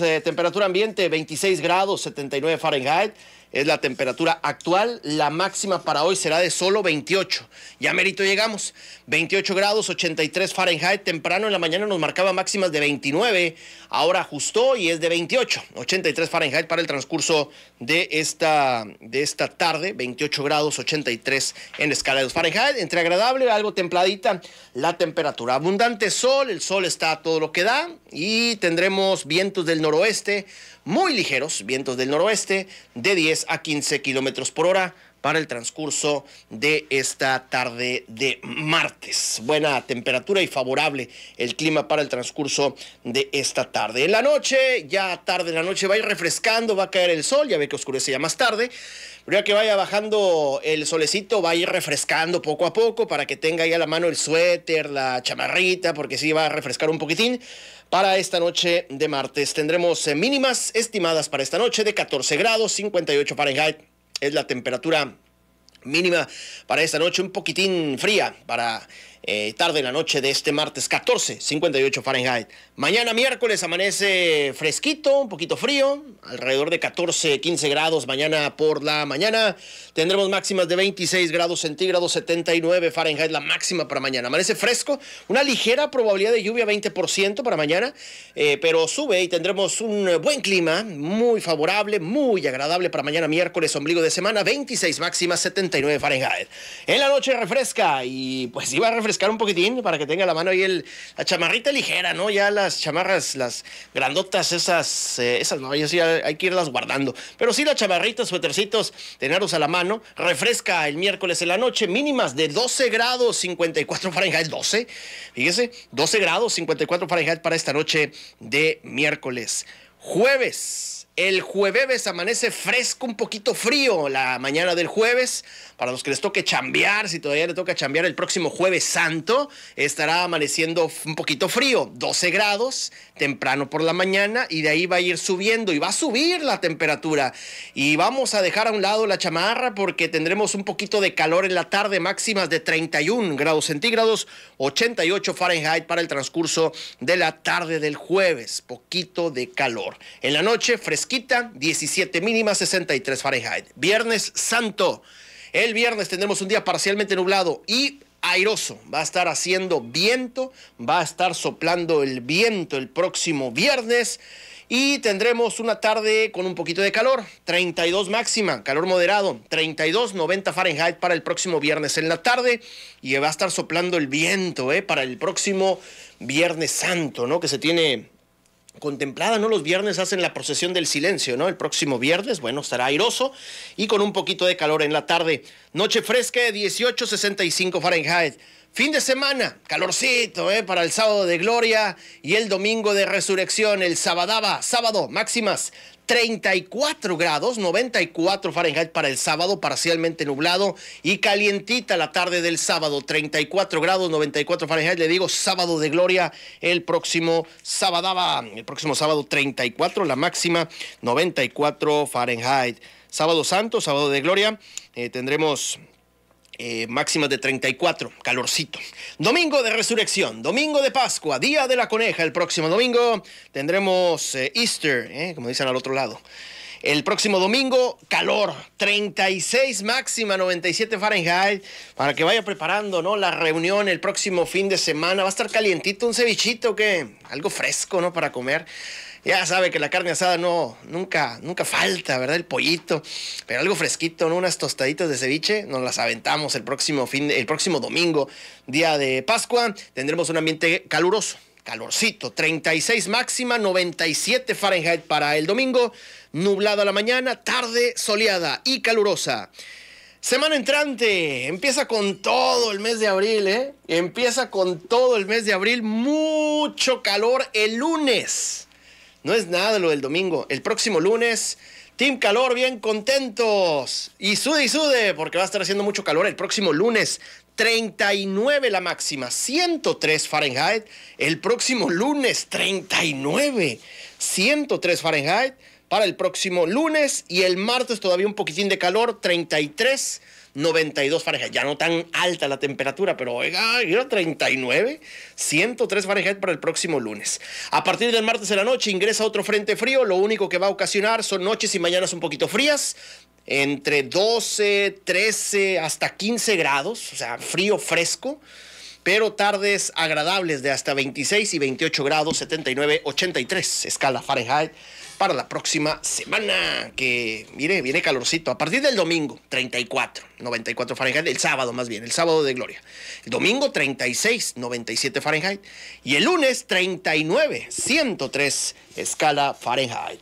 Eh, temperatura ambiente 26 grados 79 Fahrenheit es la temperatura actual. La máxima para hoy será de solo 28. Ya mérito llegamos. 28 grados, 83 Fahrenheit. Temprano en la mañana nos marcaba máximas de 29. Ahora ajustó y es de 28. 83 Fahrenheit para el transcurso de esta, de esta tarde. 28 grados, 83 en escala de Fahrenheit. Entre agradable, algo templadita la temperatura. Abundante sol. El sol está a todo lo que da. Y tendremos vientos del noroeste muy ligeros, vientos del noroeste de 10 a 15 kilómetros por hora, para el transcurso de esta tarde de martes. Buena temperatura y favorable el clima para el transcurso de esta tarde. En la noche, ya tarde en la noche, va a ir refrescando, va a caer el sol, ya ve que oscurece ya más tarde. Pero ya que vaya bajando el solecito, va a ir refrescando poco a poco para que tenga ahí a la mano el suéter, la chamarrita, porque sí va a refrescar un poquitín. Para esta noche de martes tendremos eh, mínimas estimadas para esta noche de 14 grados, 58 Fahrenheit es la temperatura mínima para esta noche, un poquitín fría para eh, tarde en la noche de este martes 14, 58 Fahrenheit. Mañana miércoles amanece fresquito, un poquito frío, alrededor de 14, 15 grados mañana por la mañana. Tendremos máximas de 26 grados centígrados, 79 Fahrenheit, la máxima para mañana. Amanece fresco, una ligera probabilidad de lluvia, 20% para mañana, eh, pero sube y tendremos un buen clima, muy favorable, muy agradable para mañana miércoles, ombligo de semana, 26 máximas, 79 Fahrenheit. En la noche refresca y pues iba a refrescar refrescar un poquitín para que tenga la mano ahí el, la chamarrita ligera, ¿no? Ya las chamarras, las grandotas, esas, eh, esas no, ya sí hay que irlas guardando. Pero sí las chamarritas, suetercitos, tenerlos a la mano. Refresca el miércoles en la noche, mínimas de 12 grados 54 Fahrenheit, 12, fíjese, 12 grados 54 Fahrenheit para esta noche de miércoles. Jueves, el jueves amanece fresco, un poquito frío la mañana del jueves. Para los que les toque chambear, si todavía le toca chambear el próximo jueves santo, estará amaneciendo un poquito frío, 12 grados, temprano por la mañana, y de ahí va a ir subiendo y va a subir la temperatura. Y vamos a dejar a un lado la chamarra porque tendremos un poquito de calor en la tarde, máximas de 31 grados centígrados, 88 Fahrenheit para el transcurso de la tarde del jueves. Poquito de calor. En la noche, Quita 17 mínima, 63 Fahrenheit. Viernes Santo. El viernes tendremos un día parcialmente nublado y airoso. Va a estar haciendo viento, va a estar soplando el viento el próximo viernes. Y tendremos una tarde con un poquito de calor, 32 máxima, calor moderado, 32, 90 Fahrenheit para el próximo viernes en la tarde. Y va a estar soplando el viento ¿eh? para el próximo Viernes Santo, ¿no? Que se tiene contemplada, ¿no? Los viernes hacen la procesión del silencio, ¿no? El próximo viernes, bueno, estará airoso y con un poquito de calor en la tarde. Noche fresca de 18, Fahrenheit. Fin de semana, calorcito ¿eh? para el sábado de gloria y el domingo de resurrección, el sabadaba, sábado, máximas 34 grados, 94 Fahrenheit para el sábado, parcialmente nublado y calientita la tarde del sábado, 34 grados, 94 Fahrenheit, le digo sábado de gloria el próximo sábado, el próximo sábado 34, la máxima 94 Fahrenheit. Sábado santo, sábado de gloria, eh, tendremos eh, máximas de 34, calorcito. Domingo de resurrección, domingo de Pascua, día de la coneja. El próximo domingo tendremos eh, Easter, eh, como dicen al otro lado. El próximo domingo, calor, 36 máxima, 97 Fahrenheit, para que vaya preparando, ¿no? La reunión el próximo fin de semana. Va a estar calientito, un cevichito, que algo fresco, ¿no? Para comer. Ya sabe que la carne asada no, nunca, nunca falta, ¿verdad? El pollito. Pero algo fresquito, ¿no? Unas tostaditas de ceviche. Nos las aventamos el próximo fin, el próximo domingo, día de Pascua. Tendremos un ambiente caluroso calorcito, 36 máxima, 97 Fahrenheit para el domingo, nublado a la mañana, tarde soleada y calurosa. Semana entrante, empieza con todo el mes de abril, ¿eh? Empieza con todo el mes de abril, mucho calor el lunes. No es nada lo del domingo, el próximo lunes Team Calor, bien contentos. Y sude y sude, porque va a estar haciendo mucho calor el próximo lunes. 39 la máxima, 103 Fahrenheit. El próximo lunes, 39. 103 Fahrenheit para el próximo lunes y el martes todavía un poquitín de calor, 33, 92 Fahrenheit. Ya no tan alta la temperatura, pero oiga, 39, 103 Fahrenheit para el próximo lunes. A partir del martes de la noche ingresa otro frente frío, lo único que va a ocasionar son noches y mañanas un poquito frías, entre 12, 13 hasta 15 grados, o sea, frío fresco pero tardes agradables de hasta 26 y 28 grados, 79, 83 escala Fahrenheit para la próxima semana, que mire, viene calorcito. A partir del domingo, 34, 94 Fahrenheit, el sábado más bien, el sábado de gloria. El domingo, 36, 97 Fahrenheit. Y el lunes, 39, 103 escala Fahrenheit.